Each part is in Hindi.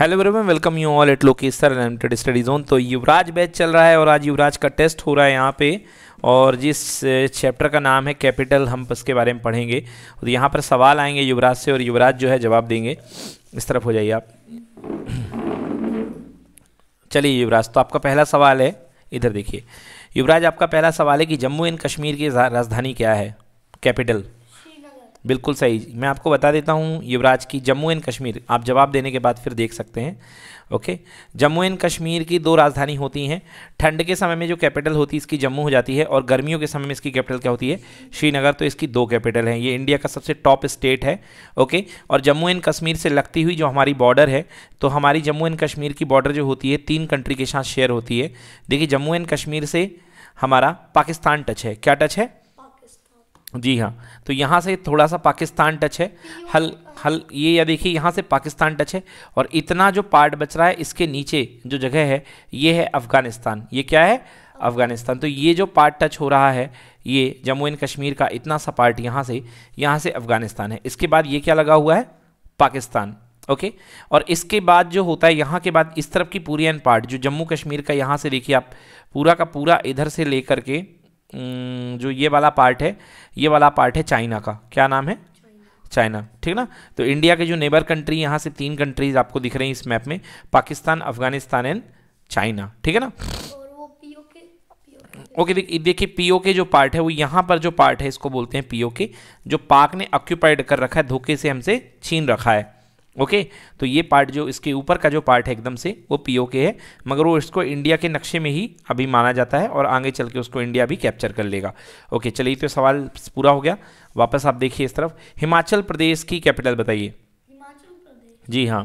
Hello everyone welcome you all at लोकेसर लिमिटेड स्टडी जोन तो युवराज बैच चल रहा है और आज युवराज का टेस्ट हो रहा है यहाँ पे और जिस चैप्टर का नाम है कैपिटल हम उसके बारे में पढ़ेंगे और यहाँ पर सवाल आएंगे युवराज से और युवराज जो है जवाब देंगे इस तरफ हो जाइए आप चलिए युवराज तो आपका पहला सवाल है इधर देखिए युवराज आपका पहला सवाल है कि जम्मू एंड कश्मीर की राजधानी क्या है कैपिटल बिल्कुल सही मैं आपको बता देता हूँ युवराज की जम्मू एंड कश्मीर आप जवाब देने के बाद फिर देख सकते हैं ओके जम्मू एंड कश्मीर की दो राजधानी होती हैं ठंड के समय में जो कैपिटल होती है इसकी जम्मू हो जाती है और गर्मियों के समय में इसकी कैपिटल क्या होती है श्रीनगर तो इसकी दो कैपिटल हैं ये इंडिया का सबसे टॉप स्टेट है ओके और जम्मू एंड कश्मीर से लगती हुई जो हमारी बॉर्डर है तो हमारी जम्मू एंड कश्मीर की बॉर्डर जो होती है तीन कंट्री के साथ शेयर होती है देखिए जम्मू एंड कश्मीर से हमारा पाकिस्तान टच है क्या टच है जी हाँ तो यहाँ से थोड़ा सा पाकिस्तान टच है हल हल ये या देखिए यहाँ से पाकिस्तान टच है और इतना जो पार्ट बच रहा है इसके नीचे जो जगह है ये है अफ़गानिस्तान ये क्या है अफ़गानिस्तान तो ये जो पार्ट टच हो रहा है ये जम्मू एंड कश्मीर का इतना सा पार्ट यहाँ से यहाँ से अफ़गानिस्तान है इसके बाद ये क्या लगा हुआ है पाकिस्तान ओके और इसके बाद जो होता है यहाँ के बाद इस तरफ की पूरी एंड पार्ट जो जम्मू कश्मीर का यहाँ से देखिए आप पूरा का पूरा इधर से लेकर के हम्म, जो ये वाला पार्ट है ये वाला पार्ट है चाइना का क्या नाम है चाइना ठीक ना तो इंडिया के जो नेबर कंट्री यहाँ से तीन कंट्रीज आपको दिख रही हैं इस मैप में पाकिस्तान अफगानिस्तान एंड चाइना ठीक है ना ओके देख देखिए पीओ के जो पार्ट है वो यहाँ पर जो पार्ट है इसको बोलते हैं पीओ के जो पाक ने ऑक्यूपाइड कर रखा है धोखे से हमसे छीन रखा है ओके तो ये पार्ट जो इसके ऊपर का जो पार्ट है एकदम से वो पीओके के है मगर वो इसको इंडिया के नक्शे में ही अभी माना जाता है और आगे चल के उसको इंडिया भी कैप्चर कर लेगा ओके चलिए तो सवाल पूरा हो गया वापस आप देखिए इस तरफ हिमाचल प्रदेश की कैपिटल बताइए जी हाँ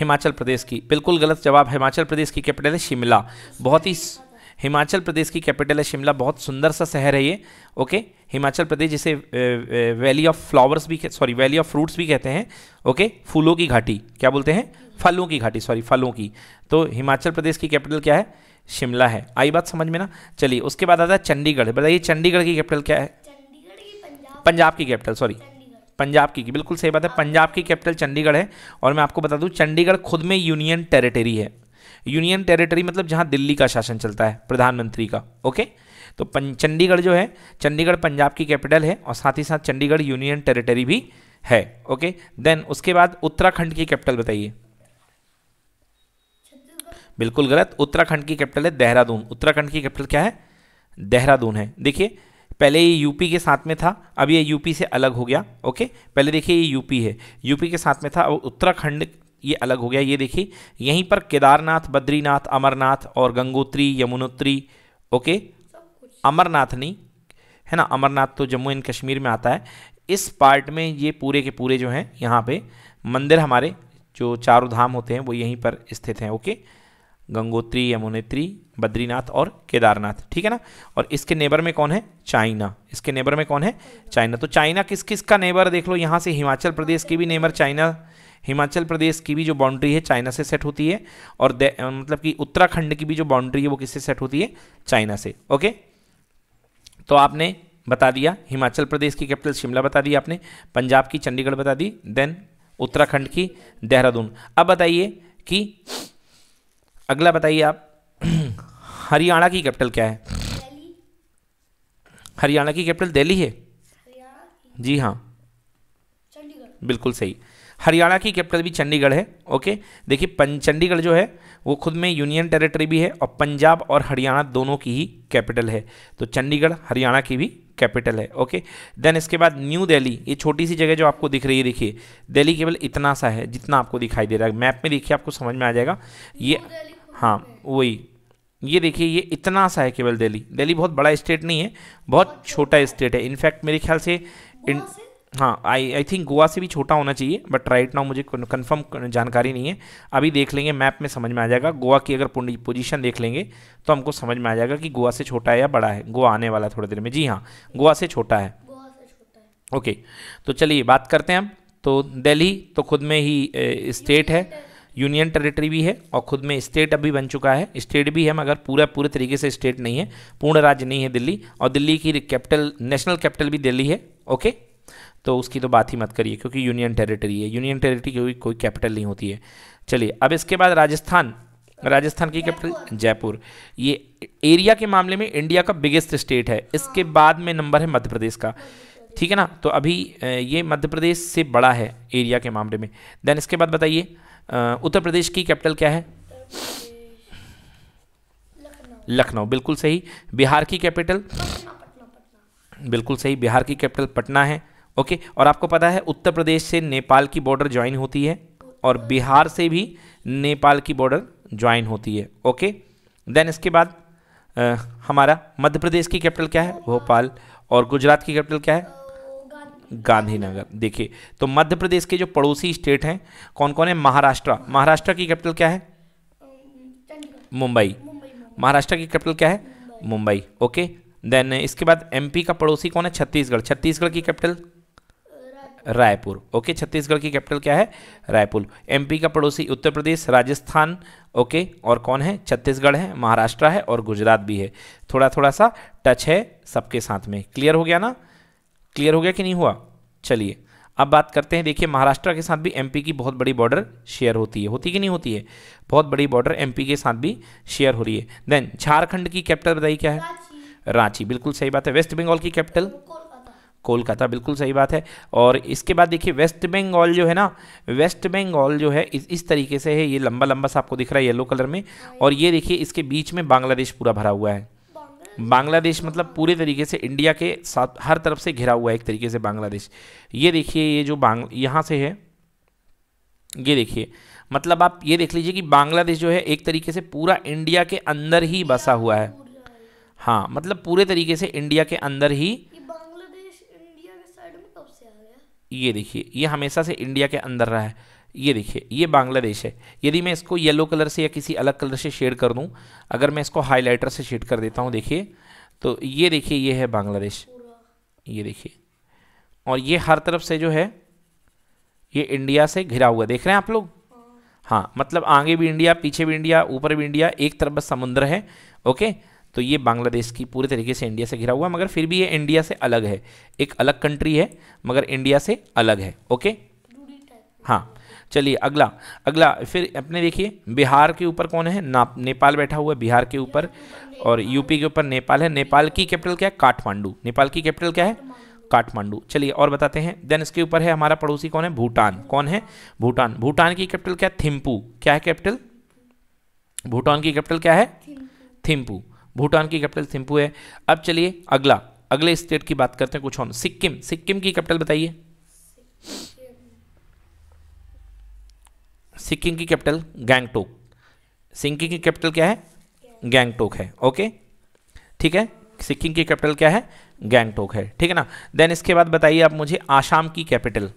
हिमाचल प्रदेश की बिल्कुल गलत जवाब हिमाचल प्रदेश की कैपिटल है शिमला बहुत ही हिमाचल प्रदेश की कैपिटल है शिमला बहुत सुंदर सा शहर है ये ओके हिमाचल प्रदेश जिसे वैली ऑफ फ्लावर्स भी सॉरी वैली ऑफ फ्रूट्स भी कहते हैं ओके फूलों की घाटी क्या बोलते हैं फलों की घाटी सॉरी फलों की तो हिमाचल प्रदेश की कैपिटल क्या है शिमला है आई बात समझ में ना चलिए उसके बाद आता है चंडीगढ़ बताइए चंडीगढ़ की कैपिटल क्या है पंजाब की कैपिटल सॉरी पंजाब की बिल्कुल सही बात है पंजाब की कैपिटल चंडीगढ़ है और मैं आपको बता दूं चंडीगढ़ खुद में यूनियन टेरिटरी है यूनियन टेरिटरी मतलब जहां दिल्ली का शासन चलता है प्रधानमंत्री का ओके okay? तो चंडीगढ़ जो है चंडीगढ़ पंजाब की कैपिटल है और साथ ही साथ चंडीगढ़ यूनियन टेरिटरी भी है ओके देन उसके बाद उत्तराखंड की कैपिटल बताइए बिल्कुल गलत उत्तराखंड की कैपिटल है देहरादून उत्तराखंड की कैपिटल क्या है देहरादून है देखिए पहले ये यूपी के साथ में था अब ये यूपी से अलग हो गया ओके पहले देखिए ये यूपी है यूपी के साथ में था अब उत्तराखंड ये अलग हो गया ये देखिए यहीं पर केदारनाथ बद्रीनाथ अमरनाथ और गंगोत्री यमुनोत्री ओके अमरनाथनी है ना अमरनाथ तो जम्मू एंड कश्मीर में आता है इस पार्ट में ये पूरे के पूरे जो हैं यहाँ पे मंदिर हमारे जो चारों धाम होते हैं वो यहीं पर स्थित हैं ओके गंगोत्री यमुनेत्री बद्रीनाथ और केदारनाथ ठीक है ना और इसके नेबर में कौन है चाइना इसके नेबर में कौन है चाइना तो चाइना किस किस का नेबर देख लो यहाँ से हिमाचल प्रदेश की भी नेबर चाइना हिमाचल प्रदेश की भी जो बाउंड्री है चाइना से सेट होती है और मतलब कि उत्तराखंड की भी जो बाउंड्री है वो किससे सेट होती है चाइना से ओके तो आपने बता दिया हिमाचल प्रदेश की कैपिटल शिमला बता दी आपने पंजाब की चंडीगढ़ बता दी देन उत्तराखंड की देहरादून अब बताइए कि अगला बताइए आप हरियाणा की कैपिटल क्या है हरियाणा की कैपिटल दिल्ली है जी हाँ बिल्कुल सही हरियाणा की कैपिटल भी चंडीगढ़ है ओके देखिए चंडीगढ़ जो है वो खुद में यूनियन टेरिटरी भी है और पंजाब और हरियाणा दोनों की ही कैपिटल है तो चंडीगढ़ हरियाणा की भी कैपिटल है ओके देन इसके बाद न्यू दिल्ली ये छोटी सी जगह जो आपको दिख रही है देखिए दिल्ली केवल इतना सा है जितना आपको दिखाई दे रहा है मैप में देखिए आपको समझ में आ जाएगा ये हाँ वही ये देखिए ये इतना सा है केवल दिल्ली दिल्ली बहुत बड़ा स्टेट नहीं है बहुत छोटा स्टेट है इनफैक्ट मेरे ख्याल से इन, हाँ आई आई थिंक गोवा से भी छोटा होना चाहिए बट राइट नाउ मुझे कन्फर्म जानकारी नहीं है अभी देख लेंगे मैप में समझ में आ जाएगा गोवा की अगर पोजीशन देख लेंगे तो हमको समझ में आ जाएगा कि गोवा से छोटा है या बड़ा है गोवा आने वाला थोड़ी देर में जी हाँ गोवा से छोटा है ओके तो चलिए बात करते हैं हम तो दिल्ली तो खुद में ही स्टेट है यूनियन टेरिटरी भी है और खुद में स्टेट अभी बन चुका है स्टेट भी है मगर पूरा पूरे तरीके से स्टेट नहीं है पूर्ण राज्य नहीं है दिल्ली और दिल्ली की कैपिटल नेशनल कैपिटल भी दिल्ली है ओके तो उसकी तो बात ही मत करिए क्योंकि यूनियन टेरिटरी है यूनियन टेरिटरी की कोई कैपिटल नहीं होती है चलिए अब इसके बाद राजस्थान राजस्थान की कैपिटल जयपुर ये एरिया के मामले में इंडिया का बिगेस्ट स्टेट है इसके हाँ। बाद में नंबर है मध्य प्रदेश का ठीक है ना तो अभी ये मध्य प्रदेश से बड़ा है एरिया के मामले में देन इसके बाद बताइए उत्तर प्रदेश की कैपिटल क्या है लखनऊ बिल्कुल सही बिहार की कैपिटल बिल्कुल सही बिहार की कैपिटल पटना है ओके और आपको पता है उत्तर प्रदेश से नेपाल की बॉर्डर ज्वाइन होती है और बिहार से भी नेपाल की बॉर्डर ज्वाइन होती है ओके देन इसके बाद आ, हमारा मध्य प्रदेश की कैपिटल क्या है भोपाल और गुजरात की कैपिटल क्या है गांधीनगर देखिए तो मध्य प्रदेश के जो पड़ोसी स्टेट हैं कौन कौन है महाराष्ट्र महाराष्ट्र की कैपिटल क्या है मुंबई महाराष्ट्र की कैपिटल क्या है मुंबई ओके देन इसके बाद एमपी का पड़ोसी कौन है छत्तीसगढ़ छत्तीसगढ़ की कैपिटल रायपुर ओके छत्तीसगढ़ की कैपिटल क्या है रायपुर एमपी का पड़ोसी उत्तर प्रदेश राजस्थान ओके और कौन है छत्तीसगढ़ है महाराष्ट्र है और गुजरात भी है थोड़ा थोड़ा सा टच है सबके साथ में क्लियर हो गया ना क्लियर हो गया कि नहीं हुआ चलिए अब बात करते हैं देखिए महाराष्ट्र के साथ भी एमपी की बहुत बड़ी बॉर्डर शेयर होती है होती कि नहीं होती है बहुत बड़ी बॉर्डर एमपी के साथ भी शेयर हो रही है देन झारखंड की कैपिटल बताइए क्या है रांची बिल्कुल सही बात है वेस्ट बंगाल की कैपिटल कोलकाता बिल्कुल सही बात है और इसके बाद देखिए वेस्ट बंगाल जो है ना वेस्ट बंगाल जो है इस इस तरीके से है ये लंबा लंबा सा आपको दिख रहा है येलो कलर में हाँ। और ये देखिए इसके बीच में बांग्लादेश पूरा भरा हुआ है बांग्लादेश मतलब पूरे तरीके से इंडिया के साथ हर तरफ से घिरा हुआ है एक तरीके से बांग्लादेश ये देखिए ये जो बांग यहाँ से है ये देखिए मतलब आप ये देख लीजिए कि बांग्लादेश जो है एक तरीके से पूरा इंडिया के अंदर ही बसा हुआ है हाँ मतलब पूरे तरीके से इंडिया के अंदर ही ये देखिए ये हमेशा से इंडिया के अंदर रहा है ये देखिए ये बांग्लादेश है यदि मैं इसको येलो कलर से या किसी अलग कलर से शेड कर दूं अगर मैं इसको हाइलाइटर से शेड कर देता हूं देखिए तो ये देखिए ये है बांग्लादेश ये देखिए और ये हर तरफ से जो है ये इंडिया से घिरा हुआ देख रहे हैं आप लोग हाँ।, हाँ मतलब आगे भी इंडिया पीछे भी इंडिया ऊपर भी इंडिया एक तरफ बस समुद्र है ओके तो ये बांग्लादेश की पूरे तरीके से इंडिया से घिरा हुआ मगर फिर भी ये इंडिया से अलग है एक अलग कंट्री है मगर इंडिया से अलग है ओके हाँ चलिए अगला अगला फिर अपने देखिए बिहार के ऊपर कौन है ना नेपाल बैठा हुआ है बिहार के ऊपर और यूपी के ऊपर नेपाल है नेपाल की कैपिटल क्या है काठमांडू नेपाल की कैपिटल क्या है काठमांडू चलिए और बताते हैं देन इसके ऊपर है हमारा पड़ोसी कौन है भूटान कौन है भूटान भूटान की कैपिटल क्या है थिम्पू क्या है कैपिटल भूटान की कैपिटल क्या है थिम्पू भूटान की कैपिटल थिंपू है अब चलिए अगला अगले स्टेट की बात करते हैं कुछ और सिक्किम सिक्किम की कैपिटल बताइए सिक्किम की कैपिटल गैंगटोक सिक्किम की कैपिटल क्या है गैंगटोक है ओके ठीक है सिक्किम की कैपिटल क्या है गैंगटोक है ठीक है ना देन इसके बाद बताइए आप मुझे आसाम की कैपिटल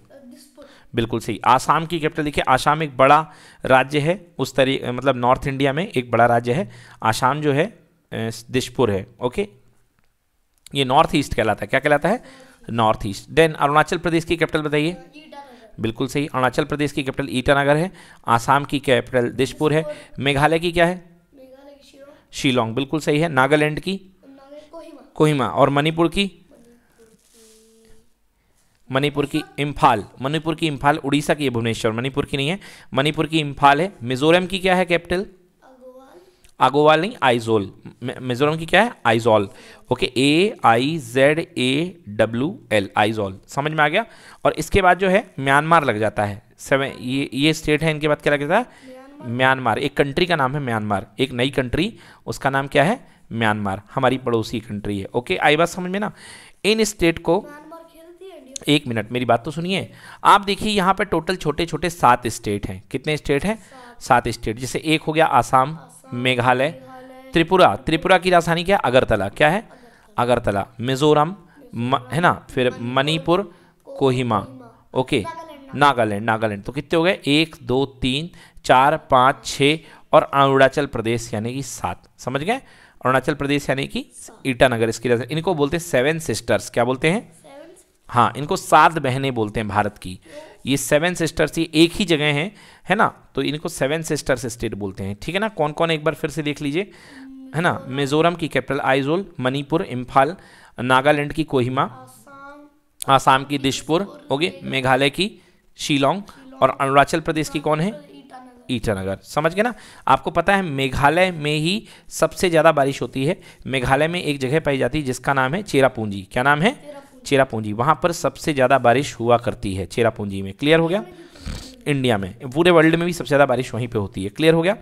बिल्कुल सही आसाम की कैपिटल देखिए आसाम एक बड़ा राज्य है उस तरी मतलब नॉर्थ इंडिया में एक बड़ा राज्य है आसाम जो है दिशपुर है ओके ये नॉर्थ ईस्ट कहलाता है क्या कहलाता है north east then Arunachal Pradesh की कैपिटल बताइए बिल्कुल सही अरुणाचल प्रदेश की कैपिटल ईटानगर है आसाम की कैपिटल दिशपुर है मेघालय की क्या है शिलोंग बिल्कुल सही है नागालैंड की कोहिमा और मणिपुर की मणिपुर की इम्फाल मणिपुर की इम्फाल उड़ीसा की भुवनेश्वर मणिपुर की नहीं है मणिपुर की इम्फाल है मिजोरम की क्या है कैपिटल आगोवाल नहीं आइजोल मिजोरम की क्या है Aizawl okay A I Z A W L Aizawl समझ में आ गया और इसके बाद जो है म्यांमार लग जाता है सेवन ये ये स्टेट है इनके बाद क्या लग जाता है म्यांमार एक कंट्री का नाम है म्यांमार एक नई कंट्री उसका नाम क्या है म्यांमार हमारी पड़ोसी कंट्री है ओके आई बात समझ में ना इन स्टेट को एक मिनट मेरी बात तो सुनिए आप देखिए यहाँ पर टोटल छोटे छोटे सात स्टेट हैं कितने स्टेट हैं सात स्टेट जैसे एक हो गया आसाम मेघालय त्रिपुरा त्रिपुरा की राजधानी क्या अगरतला क्या है अगरतला मिजोरम है ना फिर मणिपुर कोहिमा ओके नागालैंड नागालैंड तो कितने हो गए एक दो तीन चार पाँच छः और अरुणाचल प्रदेश यानी कि सात समझ गए अरुणाचल प्रदेश यानी कि ईटानगर इसकी राजधानी इनको बोलते हैं सेवन सिस्टर्स क्या बोलते हैं हाँ इनको सात बहनें बोलते हैं भारत की ये सेवन सिस्टर्स ये एक ही जगह हैं है ना तो इनको सेवन सिस्टर्स स्टेट बोलते हैं ठीक है ना कौन कौन एक बार फिर से देख लीजिए है ना मिजोरम की कैपिटल आइजोल मणिपुर इम्फाल नागालैंड की कोहिमा आसाम की दिशपुर ओके मेघालय की शिलोंग और अरुणाचल प्रदेश की कौन है ईटानगर समझ गए ना आपको पता है मेघालय में ही सबसे ज़्यादा बारिश होती है मेघालय में एक जगह पाई जाती है जिसका नाम है चेरापूंजी क्या नाम है चेरापूंजी वहां पर सबसे ज़्यादा बारिश हुआ करती है चेरापूंजी में क्लियर हो गया इंडिया में पूरे वर्ल्ड में भी सबसे ज़्यादा बारिश वहीं पर होती है क्लियर हो गया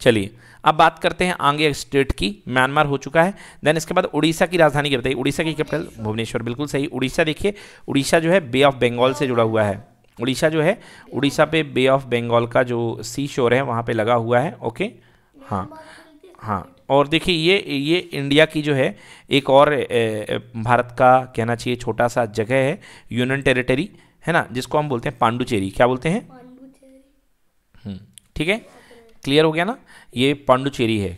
चलिए अब बात करते हैं आगे स्टेट की म्यांमार हो चुका है देन इसके बाद उड़ीसा की राजधानी क्या बताइए उड़ीसा की कैपिटल भुवनेश्वर बिल्कुल सही उड़ीसा देखिए उड़ीसा जो है बे ऑफ बंगाल से जुड़ा हुआ है उड़ीसा जो है उड़ीसा पे बे ऑफ बंगाल का जो सी शोर है वहाँ पे लगा हुआ है ओके हाँ हाँ और देखिए ये ये इंडिया की जो है एक और भारत का कहना चाहिए छोटा सा जगह है यूनियन टेरिटरी है ना जिसको हम बोलते हैं पांडुचेरी क्या बोलते हैं हम्म, ठीक है क्लियर हो गया ना ये पांडुचेरी है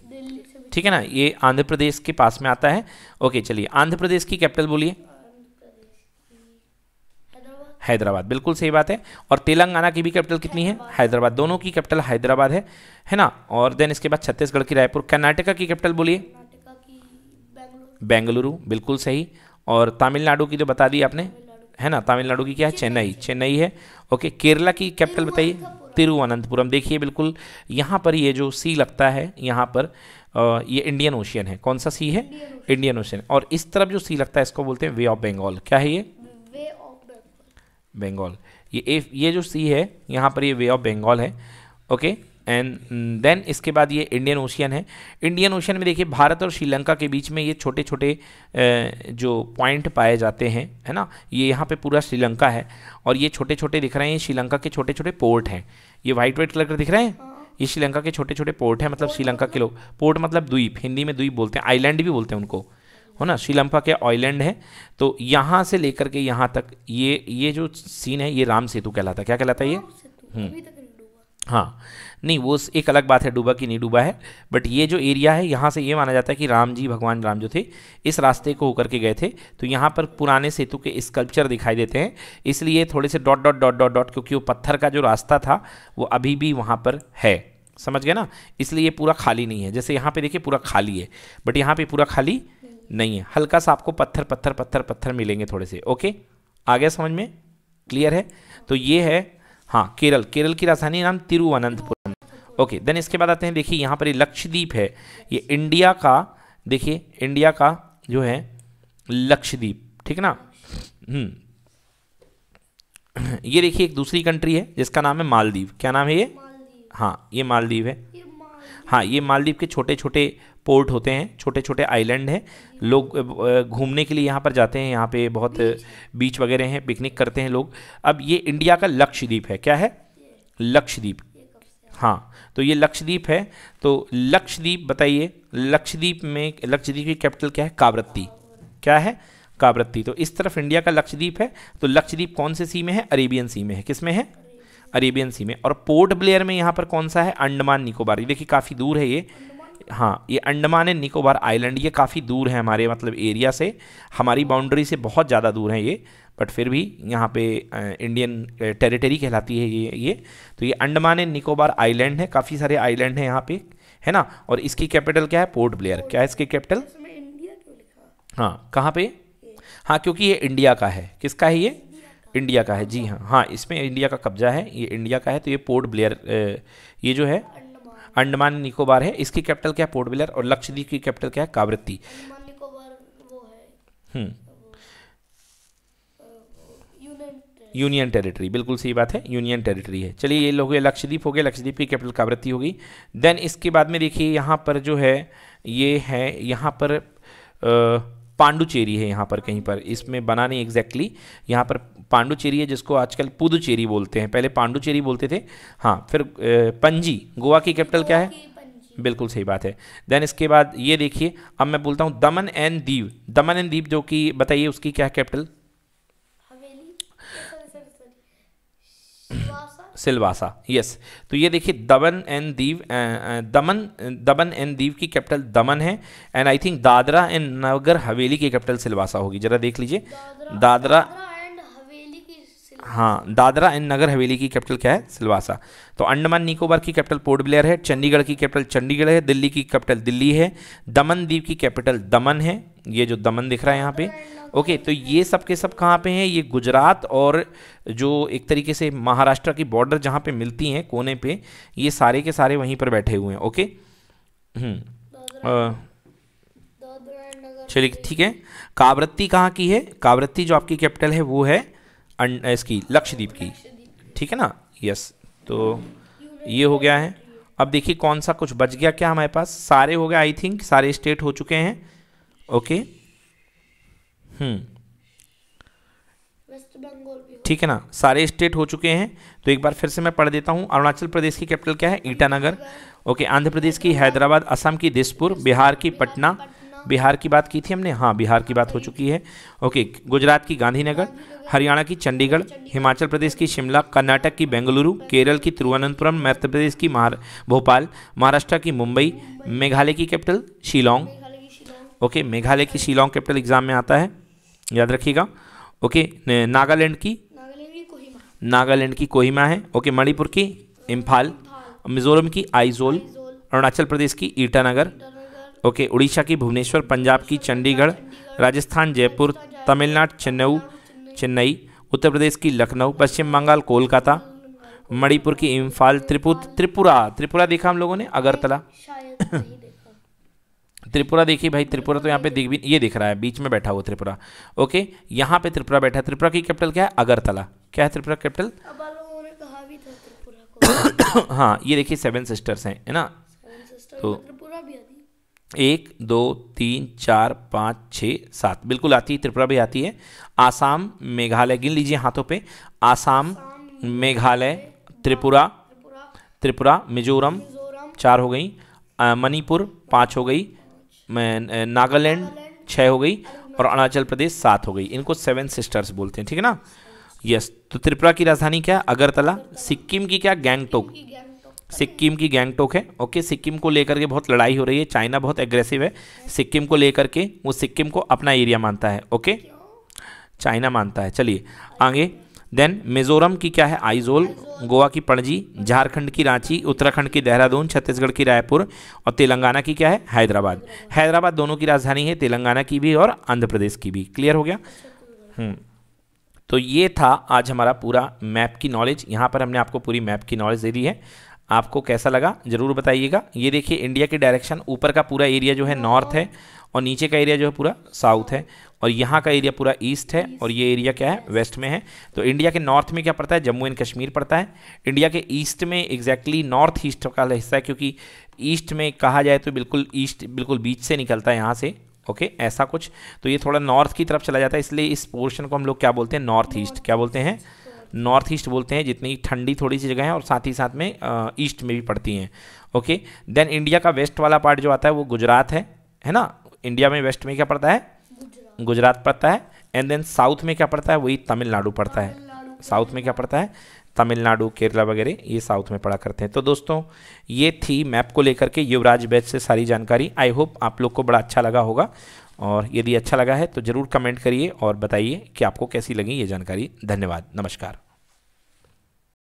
ठीक है ना ये आंध्र प्रदेश के पास में आता है ओके चलिए आंध्र प्रदेश की कैपिटल बोलिए हैदराबाद बिल्कुल सही बात है और तेलंगाना की भी कैपिटल कितनी है हैदराबाद दोनों की कैपिटल हैदराबाद है है ना और देन इसके बाद छत्तीसगढ़ की रायपुर कर्नाटका की कैपिटल बोलिए बेंगलुरु बिल्कुल सही और तमिलनाडु की जो बता दी आपने है ना तमिलनाडु की क्या है चेन्नई चेन्नई है ओके केरला की कैपिटल बताइए तिरुवनंतपुरम देखिए बिल्कुल यहाँ पर ये जो सी लगता है यहाँ पर ये इंडियन ओशियन है कौन सा सी है इंडियन ओशियन और इस तरफ जो सी लगता है इसको बोलते हैं वे ऑफ बंगाल क्या है ये बंगाल ये एफ ये जो सी है यहाँ पर ये वे ऑफ बंगाल है ओके एंड देन इसके बाद ये इंडियन ओशियन है इंडियन ओशियन में देखिए भारत और श्रीलंका के बीच में ये छोटे छोटे जो पॉइंट पाए जाते हैं है ना ये यहाँ पे पूरा श्रीलंका है और ये छोटे छोटे दिख रहे हैं श्रीलंका के छोटे छोटे पोर्ट हैं ये वाइट वाइट कलर के दिख रहे हैं ये श्रीलंका के छोटे छोटे पोर्ट हैं मतलब श्रीलंका के मतलब लोग पोर्ट मतलब द्वीप हिंदी में द्वीप बोलते हैं आईलैंड भी बोलते हैं उनको हो ना श्रीलंका के आइलैंड है तो यहाँ से लेकर के यहाँ तक ये ये जो सीन है ये राम सेतु कहलाता है क्या कहलाता है ये हम्म। हाँ नहीं वो एक अलग बात है डूबा की नहीं डूबा है बट ये जो एरिया है यहाँ से ये माना जाता है कि राम जी भगवान राम जो थे इस रास्ते को होकर के गए थे तो यहाँ पर पुराने सेतु के स्कल्पचर दिखाई देते हैं इसलिए थोड़े से dot dot dot dot dot क्योंकि वो पत्थर का जो रास्ता था वो अभी भी वहाँ पर है समझ गए ना इसलिए ये पूरा खाली नहीं है जैसे यहाँ पर देखिए पूरा खाली है बट यहाँ पर पूरा खाली नहीं है हल्का सा आपको पत्थर पत्थर पत्थर पत्थर मिलेंगे थोड़े से ओके आ गया समझ में क्लियर है तो ये है हाँ केरल केरल की राजधानी नाम तिरुवनंतपुरम ओके देन इसके बाद आते हैं देखिए यहाँ पर ये लक्षद्वीप है ये इंडिया का देखिए इंडिया का जो है लक्षद्वीप ठीक ना हम्म ये देखिए एक दूसरी कंट्री है जिसका नाम है मालदीव क्या नाम है ये हाँ ये मालदीव है हाँ ये मालदीव के छोटे छोटे पोर्ट होते हैं छोटे छोटे आइलैंड हैं लोग घूमने के लिए यहाँ पर जाते हैं यहाँ पे बहुत बीच वगैरह हैं पिकनिक करते हैं लोग अब ये इंडिया का लक्षद्वीप है क्या है लक्षद्वीप हाँ तो ये लक्षद्वीप है तो लक्षद्वीप बताइए लक्षद्वीप में लक्षद्वीप की कैपिटल क्या है कावरत्ती क्या है कावरत्ती तो इस तरफ इंडिया का लक्षद्वीप है तो लक्षद्वीप कौन से सी में है अरेबियन सी में है किस में है अरेबियन सी में और पोर्ट ब्लेयर में यहाँ पर कौन सा है अंडमान निकोबार देखिए काफ़ी दूर है ये हाँ ये अंडमान एंड निकोबार आइलैंड ये काफ़ी दूर है हमारे मतलब एरिया से हमारी बाउंड्री से बहुत ज़्यादा दूर है ये बट फिर भी यहाँ पे इंडियन टेरिटरी कहलाती है ये ये तो ये अंडमान एंड निकोबार आइलैंड है काफ़ी सारे आइलैंड हैं यहाँ पे है ना और इसकी कैपिटल क्या है पोर्ट ब्लेयर क्या है इसकी कैपिटल हाँ कहाँ पे हाँ क्योंकि ये इंडिया का है किसका है ये इंडिया का है जी हाँ हाँ इसमें इंडिया का कब्जा है ये इंडिया का है तो ये पोर्ट ब्लेयर ये जो है अंडमान निकोबार है इसकी कैपिटल क्या है पोर्टविलर और लक्षद्वीप की कैपिटल क्या है कावृत्ती हम्म। यूनियन टेरिटरी बिल्कुल सही बात है यूनियन टेरिटरी है चलिए ये लोग लक्षद्वीप हो गए लक्षद्वीप की कैपिटल कावृत्ती होगी देन इसके बाद में देखिए यहाँ पर जो है ये है यहाँ पर आ, पांडुचेरी है यहाँ पर कहीं पर इसमें बना नहीं एग्जैक्टली exactly. यहाँ पर पांडुचेरी है जिसको आजकल पुदुचेरी बोलते हैं पहले पांडुचेरी बोलते थे हाँ फिर पंजी गोवा की कैपिटल क्या है बिल्कुल सही बात है देन इसके बाद ये देखिए अब मैं बोलता हूँ दमन एंड दीव दमन एंड दीव जो कि बताइए उसकी क्या कैपिटल सिलवासा यस तो ये देखिए दमन एंड दीव दमन दमन एंड दीव की कैपिटल दमन है and I think Dadra and Nagar Haveli की कैपिटल सिलवासा होगी जरा देख लीजिए दादरा, हाँ दादरा एंड नगर हवेली की कैपिटल क्या है सिलवासा तो अंडमान निकोबार की कैपिटल पोर्ट ब्लेयर है चंडीगढ़ की कैपिटल चंडीगढ़ है दिल्ली की कैपिटल दिल्ली है दमन दीव की कैपिटल दमन है ये जो दमन दिख रहा है यहाँ पे ओके तो ये सब के सब कहाँ पे हैं ये गुजरात और जो एक तरीके से महाराष्ट्र की बॉर्डर जहाँ पे मिलती हैं कोने पे ये सारे के सारे वहीं पर बैठे हुए हैं ओके हम्म, चलिए ठीक है कावरत्ती कहाँ की है कावरत्ती जो आपकी कैपिटल है वो है अं, इसकी लक्षद्वीप की ठीक है ना यस तो ये हो गया है अब देखिए कौन सा कुछ बच गया क्या हमारे पास सारे हो गए आई थिंक सारे स्टेट हो चुके हैं ओके hmm. हम्म ठीक है ना सारे स्टेट हो चुके हैं तो एक बार फिर से मैं पढ़ देता हूँ अरुणाचल प्रदेश की कैपिटल क्या है ईटानगर ओके आंध्र प्रदेश की हैदराबाद असम की दिसपुर बिहार की पटना बिहार की बात की थी हमने हाँ बिहार की बात हो चुकी है ओके गुजरात की गांधीनगर हरियाणा की चंडीगढ़ हिमाचल प्रदेश की शिमला कर्नाटक की बेंगलुरु केरल की तिरुवनंतपुरम मध्य प्रदेश की महार भोपाल महाराष्ट्र की मुंबई मेघालय की कैपिटल शिलोंग ओके मेघालय की शिलोंग कैपिटल एग्जाम में आता है याद रखिएगा ओके नागालैंड की नागालैंड की कोहिमा है ओके मणिपुर की इम्फाल मिजोरम की आइजोल अरुणाचल प्रदेश की ईटानगर ओके उड़ीसा की भुवनेश्वर पंजाब की चंडीगढ़ राजस्थान जयपुर तमिलनाडु चेन्नऊ चेन्नई उत्तर प्रदेश की लखनऊ पश्चिम बंगाल कोलकाता मणिपुर की इम्फाल त्रिपुर त्रिपुरा त्रिपुरा देखा हम लोगों ने अगरतला त्रिपुरा देखिए भाई त्रिपुरा तो यहाँ पे दिख भी ये दिख रहा है बीच में बैठा हुआ त्रिपुरा ओके यहाँ पे त्रिपुरा बैठा है त्रिपुरा की कैपिटल क्या है अगरतला क्या है त्रिपुरा कैपिटल हाँ ये देखिए सेवन सिस्टर्स हैं है ना तो, तो एक दो तीन चार पाँच छः सात बिल्कुल आती है त्रिपुरा भी आती है आसाम मेघालय गिन लीजिए हाथों पे आसाम मेघालय त्रिपुरा त्रिपुरा मिजोरम चार हो गई मणिपुर पाँच हो गई नागालैंड छः हो गई और अरुणाचल प्रदेश सात हो गई इनको सेवन सिस्टर्स बोलते हैं ठीक है ना यस तो त्रिपुरा की राजधानी क्या अगरतला सिक्किम की क्या गैंगटोक सिक्किम की गैंगटोक है ओके सिक्किम को लेकर के बहुत लड़ाई हो रही है चाइना बहुत एग्रेसिव है सिक्किम को लेकर के वो सिक्किम को अपना एरिया मानता है ओके चाइना मानता है चलिए आगे देन मिजोरम की क्या है आइजोल गोवा की पणजी झारखंड की रांची उत्तराखंड की देहरादून छत्तीसगढ़ की रायपुर और तेलंगाना की क्या है हैदराबाद हैदराबाद दोनों की राजधानी है तेलंगाना की भी और आंध्र प्रदेश की भी क्लियर हो गया हम्म। तो ये था आज हमारा पूरा मैप की नॉलेज यहाँ पर हमने आपको पूरी मैप की नॉलेज दे दी है आपको कैसा लगा ज़रूर बताइएगा ये देखिए इंडिया के डायरेक्शन ऊपर का पूरा एरिया जो है नॉर्थ है और नीचे का एरिया जो है पूरा साउथ है और यहाँ का एरिया पूरा ईस्ट है और ये एरिया क्या है वेस्ट में है तो इंडिया के नॉर्थ में क्या पड़ता है जम्मू एंड कश्मीर पड़ता है इंडिया के ईस्ट में एग्जैक्टली नॉर्थ ईस्ट का हिस्सा है क्योंकि ईस्ट में कहा जाए तो बिल्कुल ईस्ट बिल्कुल बीच से निकलता है यहाँ से ओके okay, ऐसा कुछ तो ये थोड़ा नॉर्थ की तरफ चला जाता है इसलिए इस पोर्शन को हम लोग क्या बोलते हैं नॉर्थ ईस्ट क्या बोलते हैं नॉर्थ ईस्ट बोलते हैं जितनी ठंडी थोड़ी सी जगह है और साथ ही साथ में ईस्ट में भी पड़ती हैं ओके देन इंडिया का वेस्ट वाला पार्ट जो आता है वो गुजरात है है ना इंडिया में वेस्ट में क्या पड़ता है गुजरात पड़ता है एंड देन साउथ में क्या पड़ता है वही तमिलनाडु पड़ता है साउथ में क्या पड़ता है तमिलनाडु केरला वगैरह ये साउथ में पढ़ा करते हैं तो दोस्तों ये थी मैप को लेकर के युवराज बैच से सारी जानकारी आई होप आप लोग को बड़ा अच्छा लगा होगा और यदि अच्छा लगा है तो ज़रूर कमेंट करिए और बताइए कि आपको कैसी लगी ये जानकारी धन्यवाद नमस्कार